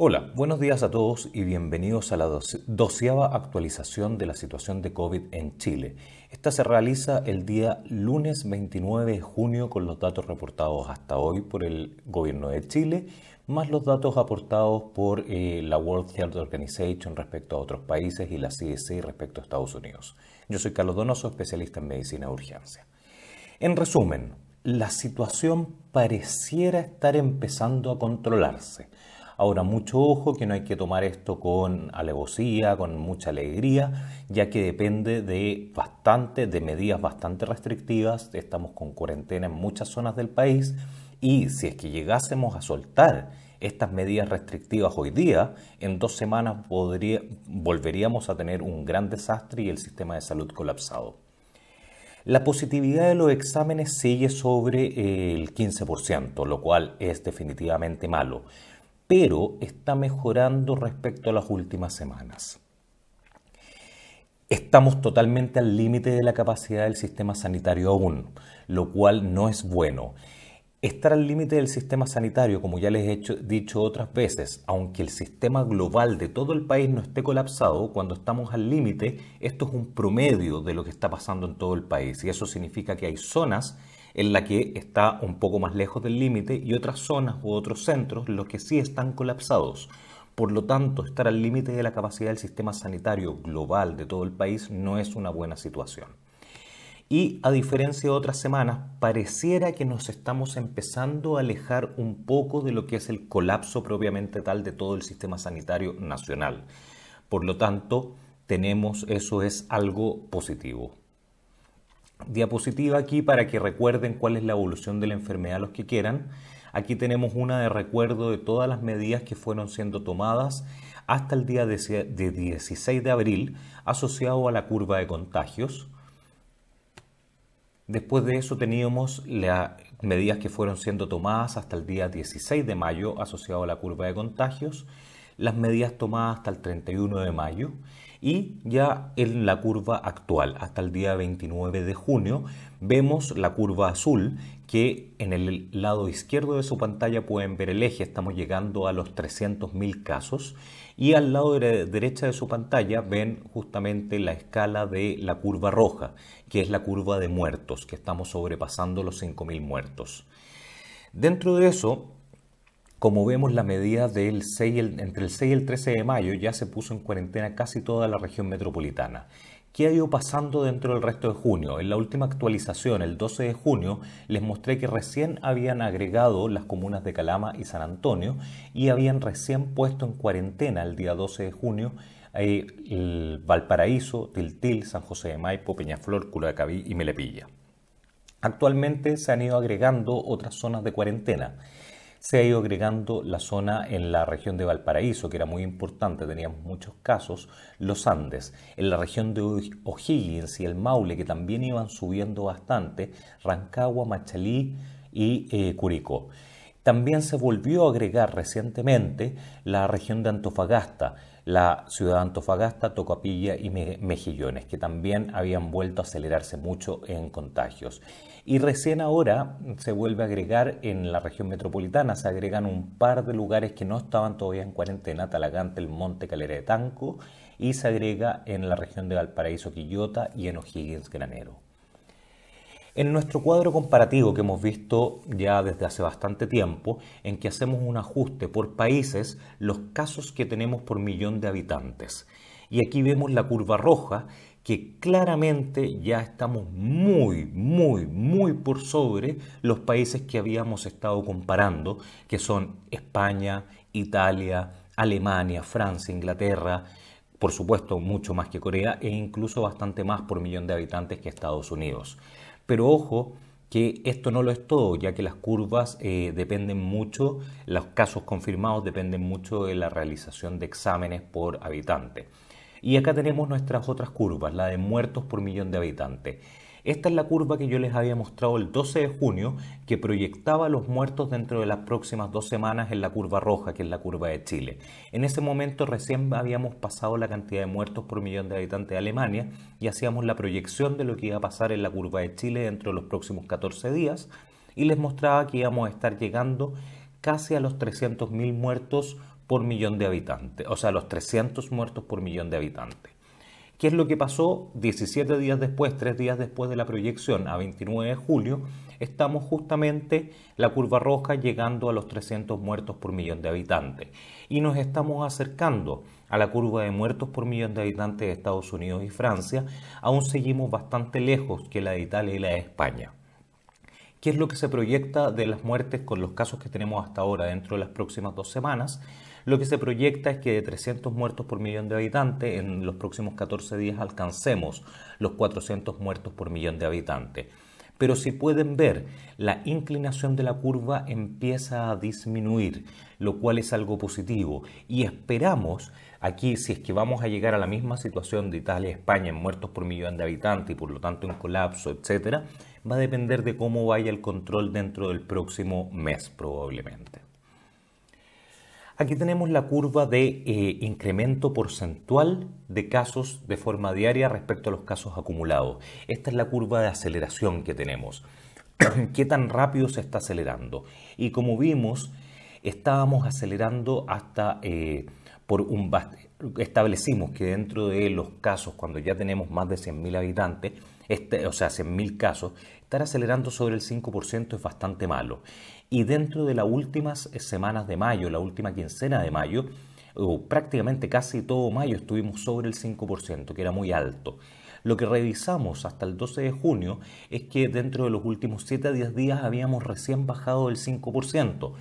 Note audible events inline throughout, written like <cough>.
Hola, buenos días a todos y bienvenidos a la doceava actualización de la situación de COVID en Chile. Esta se realiza el día lunes 29 de junio con los datos reportados hasta hoy por el gobierno de Chile, más los datos aportados por eh, la World Health Organization respecto a otros países y la CDC e respecto a Estados Unidos. Yo soy Carlos Donoso, especialista en medicina de urgencia. En resumen, la situación pareciera estar empezando a controlarse Ahora, mucho ojo que no hay que tomar esto con alevosía, con mucha alegría, ya que depende de bastante, de medidas bastante restrictivas. Estamos con cuarentena en muchas zonas del país y si es que llegásemos a soltar estas medidas restrictivas hoy día, en dos semanas volveríamos a tener un gran desastre y el sistema de salud colapsado. La positividad de los exámenes sigue sobre eh, el 15%, lo cual es definitivamente malo pero está mejorando respecto a las últimas semanas. Estamos totalmente al límite de la capacidad del sistema sanitario aún, lo cual no es bueno. Estar al límite del sistema sanitario, como ya les he dicho otras veces, aunque el sistema global de todo el país no esté colapsado, cuando estamos al límite, esto es un promedio de lo que está pasando en todo el país. Y eso significa que hay zonas en la que está un poco más lejos del límite y otras zonas u otros centros los que sí están colapsados. Por lo tanto, estar al límite de la capacidad del sistema sanitario global de todo el país no es una buena situación. Y a diferencia de otras semanas, pareciera que nos estamos empezando a alejar un poco de lo que es el colapso propiamente tal de todo el sistema sanitario nacional. Por lo tanto, tenemos, eso es algo positivo diapositiva aquí para que recuerden cuál es la evolución de la enfermedad los que quieran. Aquí tenemos una de recuerdo de todas las medidas que fueron siendo tomadas hasta el día de 16 de abril asociado a la curva de contagios. Después de eso teníamos las medidas que fueron siendo tomadas hasta el día 16 de mayo asociado a la curva de contagios, las medidas tomadas hasta el 31 de mayo y ya en la curva actual, hasta el día 29 de junio, vemos la curva azul que en el lado izquierdo de su pantalla pueden ver el eje, estamos llegando a los 300.000 casos y al lado derecha de su pantalla ven justamente la escala de la curva roja, que es la curva de muertos, que estamos sobrepasando los 5.000 muertos. Dentro de eso, como vemos, la medida entre el 6 y el 13 de mayo ya se puso en cuarentena casi toda la región metropolitana. ¿Qué ha ido pasando dentro del resto de junio? En la última actualización, el 12 de junio, les mostré que recién habían agregado las comunas de Calama y San Antonio y habían recién puesto en cuarentena el día 12 de junio eh, Valparaíso, Tiltil, San José de Maipo, Peñaflor, Culacaví y Melepilla. Actualmente se han ido agregando otras zonas de cuarentena se ha ido agregando la zona en la región de Valparaíso, que era muy importante, teníamos muchos casos, los Andes, en la región de O'Higgins y el Maule, que también iban subiendo bastante, Rancagua, Machalí y eh, Curicó. También se volvió a agregar recientemente la región de Antofagasta, la ciudad de Antofagasta, Tocopilla y Mejillones, que también habían vuelto a acelerarse mucho en contagios. Y recién ahora se vuelve a agregar en la región metropolitana, se agregan un par de lugares que no estaban todavía en cuarentena, Talagante, El Monte, Calera de Tanco, y se agrega en la región de Valparaíso, Quillota y en O'Higgins, Granero. En nuestro cuadro comparativo que hemos visto ya desde hace bastante tiempo, en que hacemos un ajuste por países, los casos que tenemos por millón de habitantes. Y aquí vemos la curva roja que claramente ya estamos muy, muy, muy por sobre los países que habíamos estado comparando, que son España, Italia, Alemania, Francia, Inglaterra, por supuesto mucho más que Corea e incluso bastante más por millón de habitantes que Estados Unidos. Pero ojo que esto no lo es todo, ya que las curvas eh, dependen mucho, los casos confirmados dependen mucho de la realización de exámenes por habitante. Y acá tenemos nuestras otras curvas, la de muertos por millón de habitantes. Esta es la curva que yo les había mostrado el 12 de junio, que proyectaba los muertos dentro de las próximas dos semanas en la curva roja, que es la curva de Chile. En ese momento recién habíamos pasado la cantidad de muertos por millón de habitantes de Alemania y hacíamos la proyección de lo que iba a pasar en la curva de Chile dentro de los próximos 14 días y les mostraba que íbamos a estar llegando casi a los 300.000 muertos por millón de habitantes, o sea, los 300 muertos por millón de habitantes. ¿Qué es lo que pasó 17 días después, 3 días después de la proyección, a 29 de julio? Estamos justamente la curva roja llegando a los 300 muertos por millón de habitantes y nos estamos acercando a la curva de muertos por millón de habitantes de Estados Unidos y Francia, aún seguimos bastante lejos que la de Italia y la de España. ¿Qué es lo que se proyecta de las muertes con los casos que tenemos hasta ahora dentro de las próximas dos semanas? Lo que se proyecta es que de 300 muertos por millón de habitantes, en los próximos 14 días alcancemos los 400 muertos por millón de habitantes. Pero si pueden ver, la inclinación de la curva empieza a disminuir, lo cual es algo positivo. Y esperamos, aquí si es que vamos a llegar a la misma situación de Italia, y España, en muertos por millón de habitantes y por lo tanto en colapso, etc., va a depender de cómo vaya el control dentro del próximo mes probablemente. Aquí tenemos la curva de eh, incremento porcentual de casos de forma diaria respecto a los casos acumulados. Esta es la curva de aceleración que tenemos. <clears throat> ¿Qué tan rápido se está acelerando? Y como vimos, estábamos acelerando hasta eh, por un establecimos que dentro de los casos cuando ya tenemos más de 100.000 habitantes, este, o sea, 100.000 casos, estar acelerando sobre el 5% es bastante malo y dentro de las últimas eh, semanas de mayo, la última quincena de mayo, o prácticamente casi todo mayo estuvimos sobre el 5%, que era muy alto. Lo que revisamos hasta el 12 de junio es que dentro de los últimos 7 a 10 días habíamos recién bajado del 5%,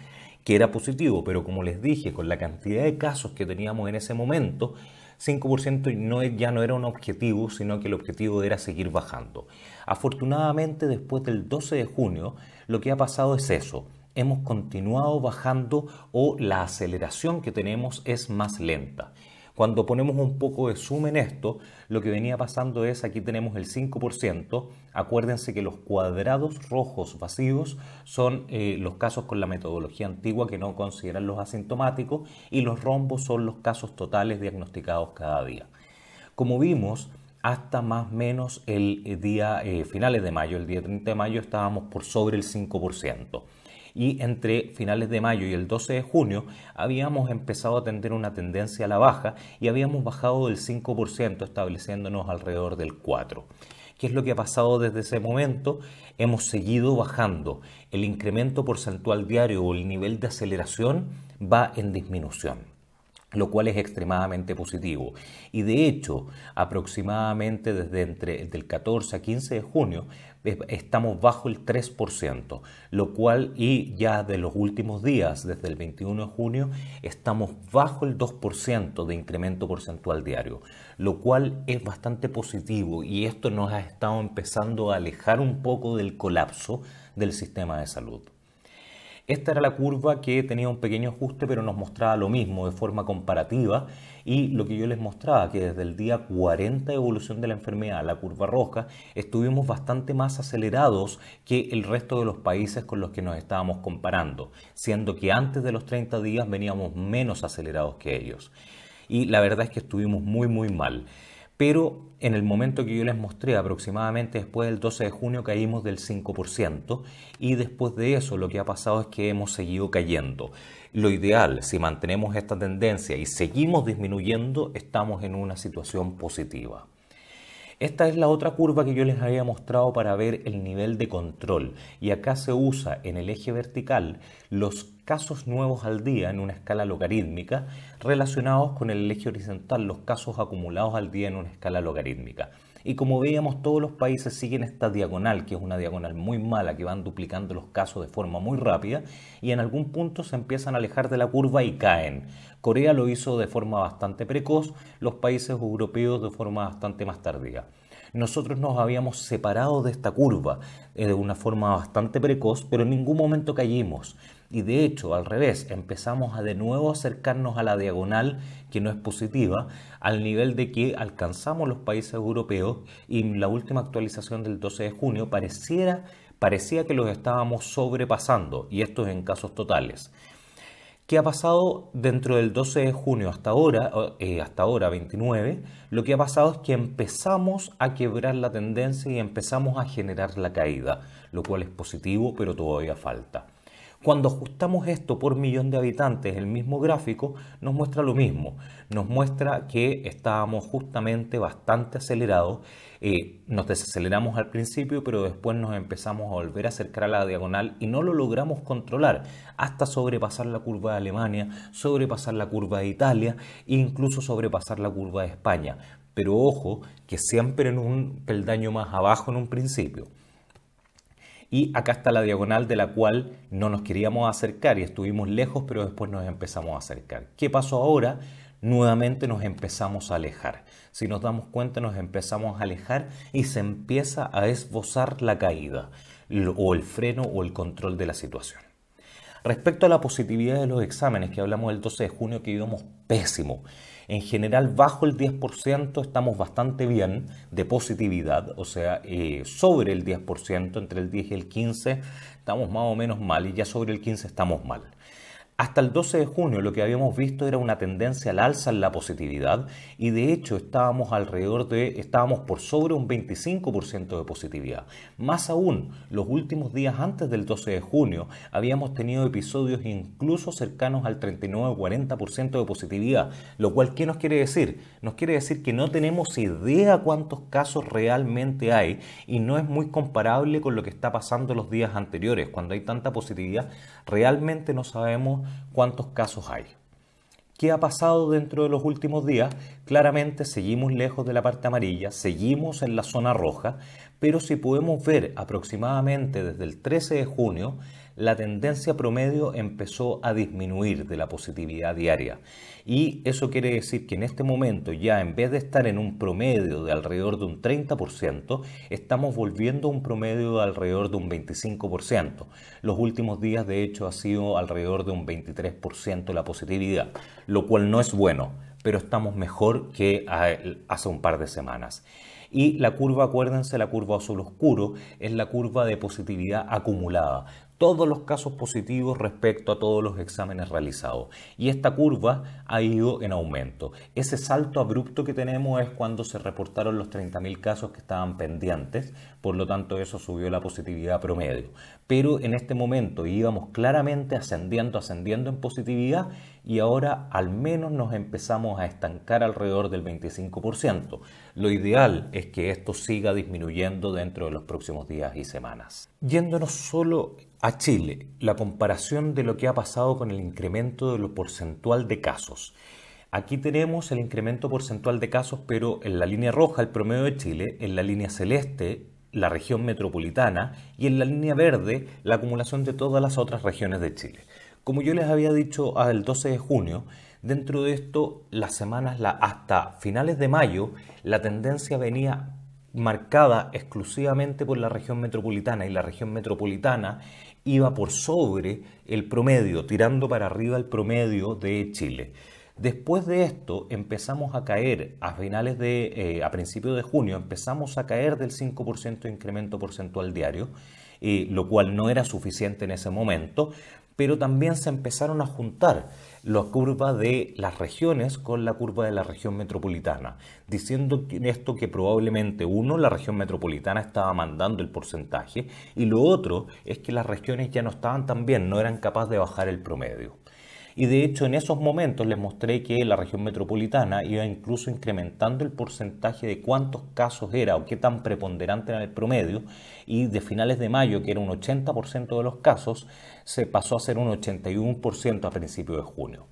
que era positivo, pero como les dije, con la cantidad de casos que teníamos en ese momento, 5% no, ya no era un objetivo, sino que el objetivo era seguir bajando. Afortunadamente, después del 12 de junio, lo que ha pasado es eso hemos continuado bajando o la aceleración que tenemos es más lenta. Cuando ponemos un poco de zoom en esto, lo que venía pasando es, aquí tenemos el 5%, acuérdense que los cuadrados rojos vacíos son eh, los casos con la metodología antigua que no consideran los asintomáticos y los rombos son los casos totales diagnosticados cada día. Como vimos, hasta más o menos el día eh, finales de mayo, el día 30 de mayo, estábamos por sobre el 5% y entre finales de mayo y el 12 de junio habíamos empezado a tener una tendencia a la baja y habíamos bajado del 5% estableciéndonos alrededor del 4%. ¿Qué es lo que ha pasado desde ese momento? Hemos seguido bajando. El incremento porcentual diario o el nivel de aceleración va en disminución lo cual es extremadamente positivo. Y de hecho, aproximadamente desde entre el 14 a 15 de junio estamos bajo el 3%, lo cual y ya de los últimos días, desde el 21 de junio, estamos bajo el 2% de incremento porcentual diario, lo cual es bastante positivo y esto nos ha estado empezando a alejar un poco del colapso del sistema de salud. Esta era la curva que tenía un pequeño ajuste, pero nos mostraba lo mismo de forma comparativa. Y lo que yo les mostraba, que desde el día 40 de evolución de la enfermedad, la curva roja, estuvimos bastante más acelerados que el resto de los países con los que nos estábamos comparando, siendo que antes de los 30 días veníamos menos acelerados que ellos. Y la verdad es que estuvimos muy, muy mal pero en el momento que yo les mostré, aproximadamente después del 12 de junio, caímos del 5% y después de eso lo que ha pasado es que hemos seguido cayendo. Lo ideal, si mantenemos esta tendencia y seguimos disminuyendo, estamos en una situación positiva. Esta es la otra curva que yo les había mostrado para ver el nivel de control y acá se usa en el eje vertical los casos nuevos al día en una escala logarítmica relacionados con el eje horizontal, los casos acumulados al día en una escala logarítmica. Y como veíamos, todos los países siguen esta diagonal, que es una diagonal muy mala, que van duplicando los casos de forma muy rápida, y en algún punto se empiezan a alejar de la curva y caen. Corea lo hizo de forma bastante precoz, los países europeos de forma bastante más tardía. Nosotros nos habíamos separado de esta curva eh, de una forma bastante precoz, pero en ningún momento caímos y de hecho al revés, empezamos a de nuevo acercarnos a la diagonal que no es positiva, al nivel de que alcanzamos los países europeos y la última actualización del 12 de junio pareciera, parecía que los estábamos sobrepasando y esto es en casos totales. ¿Qué ha pasado dentro del 12 de junio hasta ahora, eh, hasta ahora 29? Lo que ha pasado es que empezamos a quebrar la tendencia y empezamos a generar la caída, lo cual es positivo, pero todavía falta. Cuando ajustamos esto por millón de habitantes, el mismo gráfico nos muestra lo mismo. Nos muestra que estábamos justamente bastante acelerados. Eh, nos desaceleramos al principio, pero después nos empezamos a volver a acercar a la diagonal y no lo logramos controlar hasta sobrepasar la curva de Alemania, sobrepasar la curva de Italia e incluso sobrepasar la curva de España. Pero ojo, que siempre en un peldaño más abajo en un principio y acá está la diagonal de la cual no nos queríamos acercar y estuvimos lejos, pero después nos empezamos a acercar. ¿Qué pasó ahora? Nuevamente nos empezamos a alejar. Si nos damos cuenta, nos empezamos a alejar y se empieza a esbozar la caída o el freno o el control de la situación. Respecto a la positividad de los exámenes que hablamos del 12 de junio, que íbamos pésimo. En general, bajo el 10% estamos bastante bien de positividad, o sea, eh, sobre el 10%, entre el 10 y el 15 estamos más o menos mal y ya sobre el 15 estamos mal. Hasta el 12 de junio lo que habíamos visto era una tendencia al alza en la positividad y de hecho estábamos alrededor de, estábamos por sobre un 25% de positividad. Más aún, los últimos días antes del 12 de junio habíamos tenido episodios incluso cercanos al 39-40% de positividad, lo cual ¿qué nos quiere decir? Nos quiere decir que no tenemos idea cuántos casos realmente hay y no es muy comparable con lo que está pasando los días anteriores. Cuando hay tanta positividad, realmente no sabemos cuántos casos hay. ¿Qué ha pasado dentro de los últimos días? Claramente seguimos lejos de la parte amarilla, seguimos en la zona roja, pero si podemos ver aproximadamente desde el 13 de junio, la tendencia promedio empezó a disminuir de la positividad diaria. Y eso quiere decir que en este momento ya en vez de estar en un promedio de alrededor de un 30%, estamos volviendo a un promedio de alrededor de un 25%. Los últimos días de hecho ha sido alrededor de un 23% la positividad, lo cual no es bueno, pero estamos mejor que hace un par de semanas. Y la curva, acuérdense, la curva azul oscuro es la curva de positividad acumulada todos los casos positivos respecto a todos los exámenes realizados. Y esta curva ha ido en aumento. Ese salto abrupto que tenemos es cuando se reportaron los 30.000 casos que estaban pendientes, por lo tanto eso subió la positividad promedio. Pero en este momento íbamos claramente ascendiendo, ascendiendo en positividad y ahora al menos nos empezamos a estancar alrededor del 25%. Lo ideal es que esto siga disminuyendo dentro de los próximos días y semanas. Yéndonos solo a Chile, la comparación de lo que ha pasado con el incremento de lo porcentual de casos. Aquí tenemos el incremento porcentual de casos, pero en la línea roja el promedio de Chile, en la línea celeste la región metropolitana y en la línea verde la acumulación de todas las otras regiones de Chile. Como yo les había dicho el 12 de junio, dentro de esto las semanas hasta finales de mayo la tendencia venía marcada exclusivamente por la región metropolitana y la región metropolitana iba por sobre el promedio, tirando para arriba el promedio de Chile. Después de esto empezamos a caer a finales de, eh, a principios de junio, empezamos a caer del 5% de incremento porcentual diario, eh, lo cual no era suficiente en ese momento, pero también se empezaron a juntar la curva de las regiones con la curva de la región metropolitana, diciendo esto que probablemente uno, la región metropolitana estaba mandando el porcentaje y lo otro es que las regiones ya no estaban tan bien, no eran capaces de bajar el promedio. Y de hecho en esos momentos les mostré que la región metropolitana iba incluso incrementando el porcentaje de cuántos casos era o qué tan preponderante era el promedio. Y de finales de mayo, que era un 80% de los casos, se pasó a ser un 81% a principios de junio.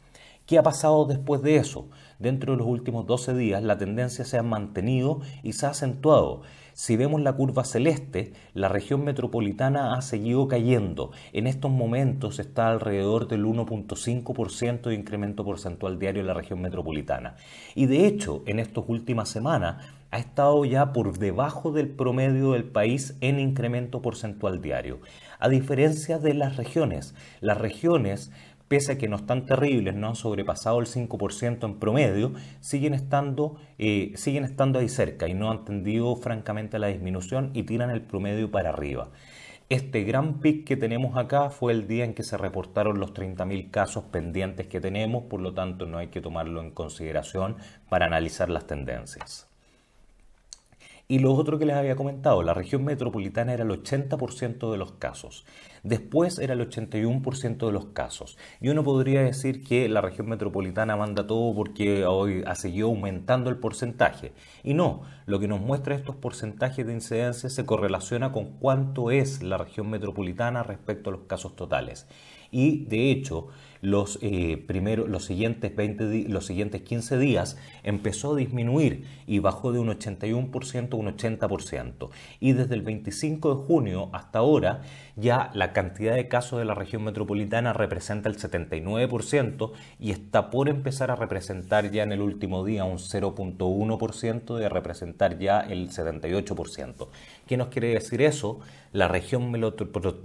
¿Qué ha pasado después de eso? Dentro de los últimos 12 días la tendencia se ha mantenido y se ha acentuado. Si vemos la curva celeste, la región metropolitana ha seguido cayendo. En estos momentos está alrededor del 1.5% de incremento porcentual diario en la región metropolitana. Y de hecho, en estas últimas semanas ha estado ya por debajo del promedio del país en incremento porcentual diario. A diferencia de las regiones, las regiones pese a que no están terribles, no han sobrepasado el 5% en promedio, siguen estando, eh, siguen estando ahí cerca y no han tendido francamente la disminución y tiran el promedio para arriba. Este gran pic que tenemos acá fue el día en que se reportaron los 30.000 casos pendientes que tenemos, por lo tanto no hay que tomarlo en consideración para analizar las tendencias. Y lo otro que les había comentado, la región metropolitana era el 80% de los casos. Después era el 81% de los casos. Y uno podría decir que la región metropolitana manda todo porque hoy ha seguido aumentando el porcentaje. Y no, lo que nos muestra estos porcentajes de incidencia se correlaciona con cuánto es la región metropolitana respecto a los casos totales. Y de hecho, los, eh, los, siguientes 20, los siguientes 15 días empezó a disminuir y bajó de un 81% a un 80%. Y desde el 25 de junio hasta ahora ya la cantidad de casos de la región metropolitana representa el 79% y está por empezar a representar ya en el último día un 0.1% de representar ya el 78%. ¿Qué nos quiere decir eso? La región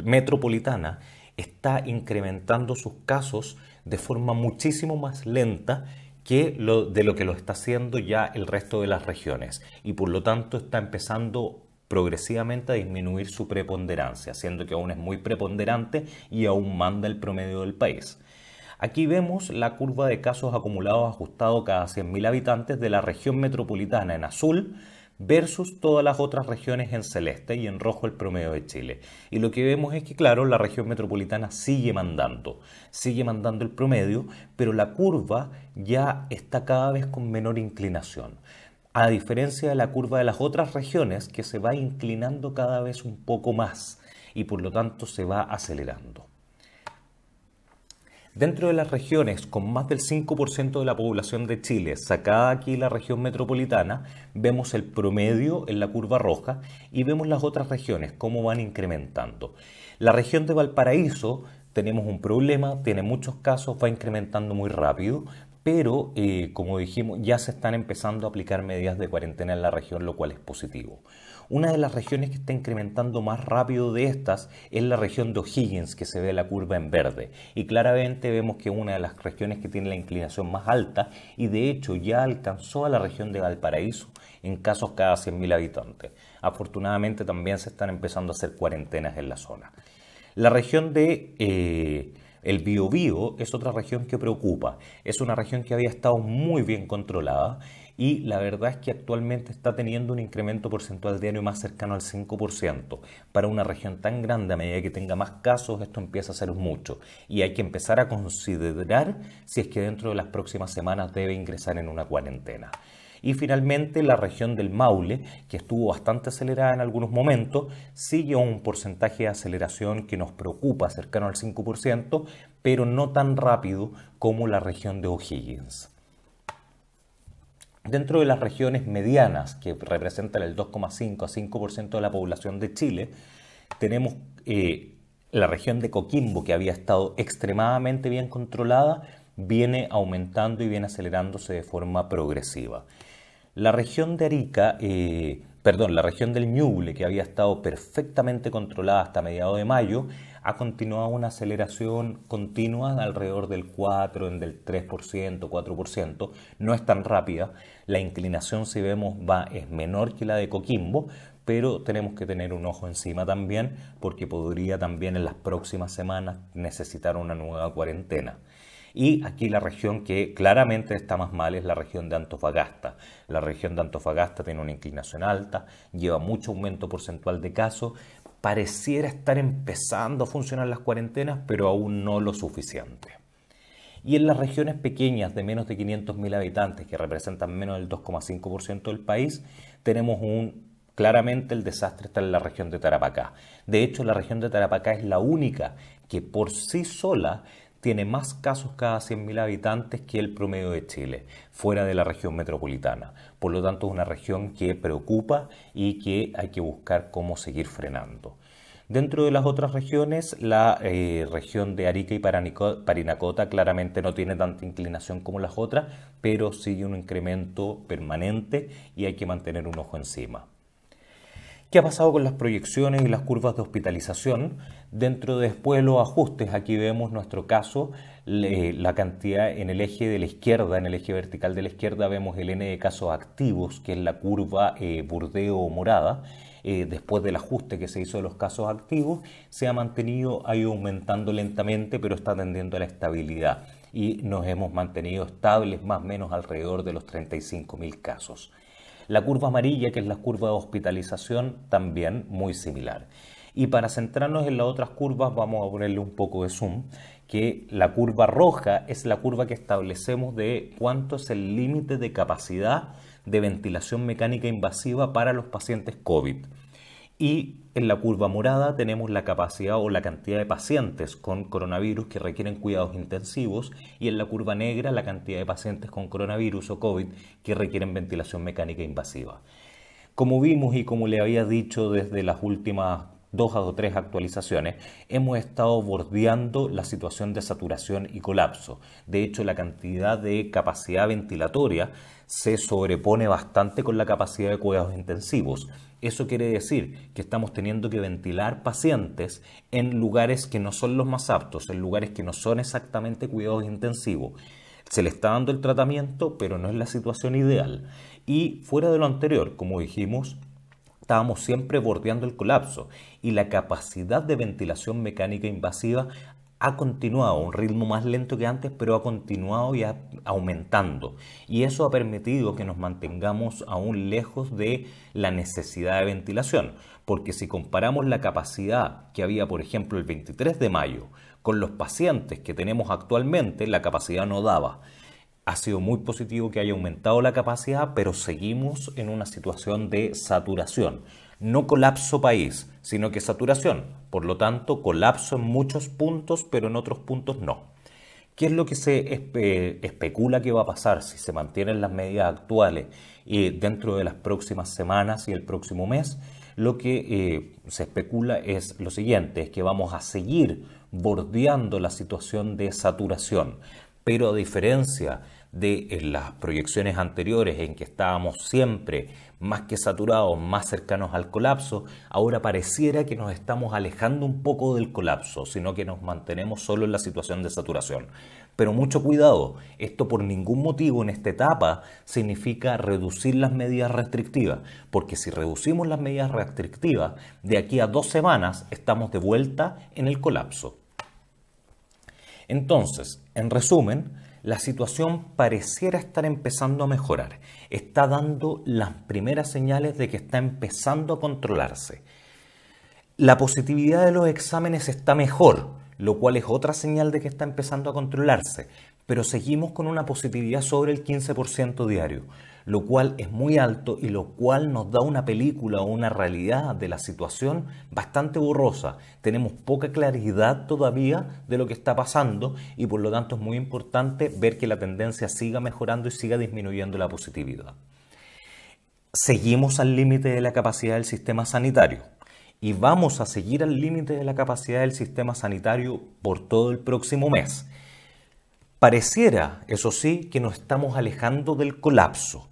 metropolitana está incrementando sus casos de forma muchísimo más lenta que lo, de lo que lo está haciendo ya el resto de las regiones y por lo tanto está empezando progresivamente a disminuir su preponderancia, siendo que aún es muy preponderante y aún manda el promedio del país. Aquí vemos la curva de casos acumulados ajustado cada 100.000 habitantes de la región metropolitana en azul versus todas las otras regiones en celeste y en rojo el promedio de Chile. Y lo que vemos es que, claro, la región metropolitana sigue mandando, sigue mandando el promedio, pero la curva ya está cada vez con menor inclinación a diferencia de la curva de las otras regiones que se va inclinando cada vez un poco más y por lo tanto se va acelerando. Dentro de las regiones con más del 5% de la población de Chile, sacada aquí la región metropolitana, vemos el promedio en la curva roja y vemos las otras regiones, cómo van incrementando. La región de Valparaíso tenemos un problema, tiene muchos casos, va incrementando muy rápido, pero eh, como dijimos, ya se están empezando a aplicar medidas de cuarentena en la región, lo cual es positivo. Una de las regiones que está incrementando más rápido de estas es la región de O'Higgins, que se ve la curva en verde. Y claramente vemos que una de las regiones que tiene la inclinación más alta y de hecho ya alcanzó a la región de Valparaíso en casos cada 100.000 habitantes. Afortunadamente también se están empezando a hacer cuarentenas en la zona. La región de... Eh, el Biobío es otra región que preocupa. Es una región que había estado muy bien controlada y la verdad es que actualmente está teniendo un incremento porcentual diario más cercano al 5%. Para una región tan grande, a medida que tenga más casos, esto empieza a ser mucho y hay que empezar a considerar si es que dentro de las próximas semanas debe ingresar en una cuarentena. Y finalmente la región del Maule, que estuvo bastante acelerada en algunos momentos, sigue un porcentaje de aceleración que nos preocupa, cercano al 5%, pero no tan rápido como la región de O'Higgins. Dentro de las regiones medianas, que representan el 2,5 a 5% de la población de Chile, tenemos eh, la región de Coquimbo, que había estado extremadamente bien controlada, viene aumentando y viene acelerándose de forma progresiva. La región de Arica, eh, perdón, la región del Ñuble, que había estado perfectamente controlada hasta mediados de mayo, ha continuado una aceleración continua alrededor del 4, del 3%, 4%. No es tan rápida. La inclinación, si vemos, va, es menor que la de Coquimbo, pero tenemos que tener un ojo encima también porque podría también en las próximas semanas necesitar una nueva cuarentena. Y aquí la región que claramente está más mal es la región de Antofagasta. La región de Antofagasta tiene una inclinación alta, lleva mucho aumento porcentual de casos, pareciera estar empezando a funcionar las cuarentenas, pero aún no lo suficiente. Y en las regiones pequeñas de menos de 500.000 habitantes, que representan menos del 2,5% del país, tenemos un claramente el desastre está en la región de Tarapacá. De hecho, la región de Tarapacá es la única que por sí sola tiene más casos cada 100.000 habitantes que el promedio de Chile, fuera de la región metropolitana. Por lo tanto, es una región que preocupa y que hay que buscar cómo seguir frenando. Dentro de las otras regiones, la eh, región de Arica y Parinacota claramente no tiene tanta inclinación como las otras, pero sigue un incremento permanente y hay que mantener un ojo encima. ¿Qué ha pasado con las proyecciones y las curvas de hospitalización? Dentro de después los ajustes, aquí vemos nuestro caso, la cantidad en el eje de la izquierda, en el eje vertical de la izquierda, vemos el N de casos activos, que es la curva eh, burdeo morada. Eh, después del ajuste que se hizo de los casos activos, se ha mantenido, ha ido aumentando lentamente, pero está tendiendo a la estabilidad y nos hemos mantenido estables más o menos alrededor de los 35.000 casos. La curva amarilla, que es la curva de hospitalización, también muy similar. Y para centrarnos en las otras curvas, vamos a ponerle un poco de zoom, que la curva roja es la curva que establecemos de cuánto es el límite de capacidad de ventilación mecánica invasiva para los pacientes COVID. Y en la curva morada tenemos la capacidad o la cantidad de pacientes con coronavirus que requieren cuidados intensivos y en la curva negra la cantidad de pacientes con coronavirus o COVID que requieren ventilación mecánica invasiva. Como vimos y como le había dicho desde las últimas dos o tres actualizaciones, hemos estado bordeando la situación de saturación y colapso. De hecho, la cantidad de capacidad ventilatoria se sobrepone bastante con la capacidad de cuidados intensivos. Eso quiere decir que estamos teniendo que ventilar pacientes en lugares que no son los más aptos, en lugares que no son exactamente cuidados intensivos. Se le está dando el tratamiento, pero no es la situación ideal. Y fuera de lo anterior, como dijimos, estábamos siempre bordeando el colapso y la capacidad de ventilación mecánica invasiva ha continuado a un ritmo más lento que antes, pero ha continuado y aumentando. Y eso ha permitido que nos mantengamos aún lejos de la necesidad de ventilación, porque si comparamos la capacidad que había, por ejemplo, el 23 de mayo con los pacientes que tenemos actualmente, la capacidad no daba ha sido muy positivo que haya aumentado la capacidad, pero seguimos en una situación de saturación. No colapso país, sino que saturación. Por lo tanto, colapso en muchos puntos, pero en otros puntos no. ¿Qué es lo que se especula que va a pasar si se mantienen las medidas actuales y eh, dentro de las próximas semanas y el próximo mes? Lo que eh, se especula es lo siguiente, es que vamos a seguir bordeando la situación de saturación. Pero a diferencia de las proyecciones anteriores en que estábamos siempre más que saturados, más cercanos al colapso, ahora pareciera que nos estamos alejando un poco del colapso, sino que nos mantenemos solo en la situación de saturación. Pero mucho cuidado, esto por ningún motivo en esta etapa significa reducir las medidas restrictivas, porque si reducimos las medidas restrictivas, de aquí a dos semanas estamos de vuelta en el colapso. Entonces, en resumen, la situación pareciera estar empezando a mejorar. Está dando las primeras señales de que está empezando a controlarse. La positividad de los exámenes está mejor, lo cual es otra señal de que está empezando a controlarse, pero seguimos con una positividad sobre el 15% diario, lo cual es muy alto y lo cual nos da una película o una realidad de la situación bastante borrosa. Tenemos poca claridad todavía de lo que está pasando y por lo tanto es muy importante ver que la tendencia siga mejorando y siga disminuyendo la positividad. Seguimos al límite de la capacidad del sistema sanitario y vamos a seguir al límite de la capacidad del sistema sanitario por todo el próximo mes. Pareciera, eso sí, que nos estamos alejando del colapso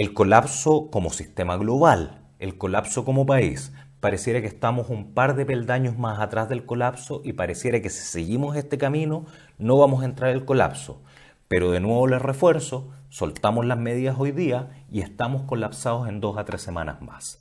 el colapso como sistema global, el colapso como país. Pareciera que estamos un par de peldaños más atrás del colapso y pareciera que si seguimos este camino no vamos a entrar en el colapso. Pero de nuevo les refuerzo, soltamos las medidas hoy día y estamos colapsados en dos a tres semanas más.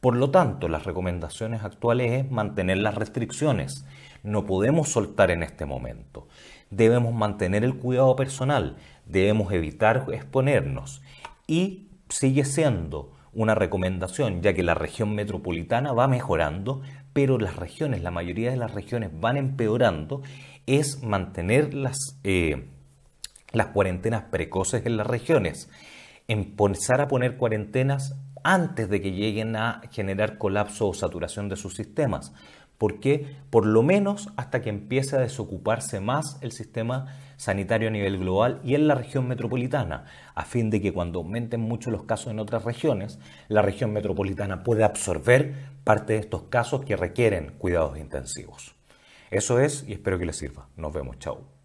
Por lo tanto, las recomendaciones actuales es mantener las restricciones. No podemos soltar en este momento. Debemos mantener el cuidado personal, debemos evitar exponernos y sigue siendo una recomendación, ya que la región metropolitana va mejorando, pero las regiones, la mayoría de las regiones van empeorando, es mantener las, eh, cuarentenas precoces en las regiones, empezar a poner cuarentenas antes de que lleguen a generar colapso o saturación de sus sistemas. ¿Por qué? Por lo menos hasta que empiece a desocuparse más el sistema sanitario a nivel global y en la región metropolitana, a fin de que cuando aumenten mucho los casos en otras regiones, la región metropolitana pueda absorber parte de estos casos que requieren cuidados intensivos. Eso es y espero que les sirva. Nos vemos, chao.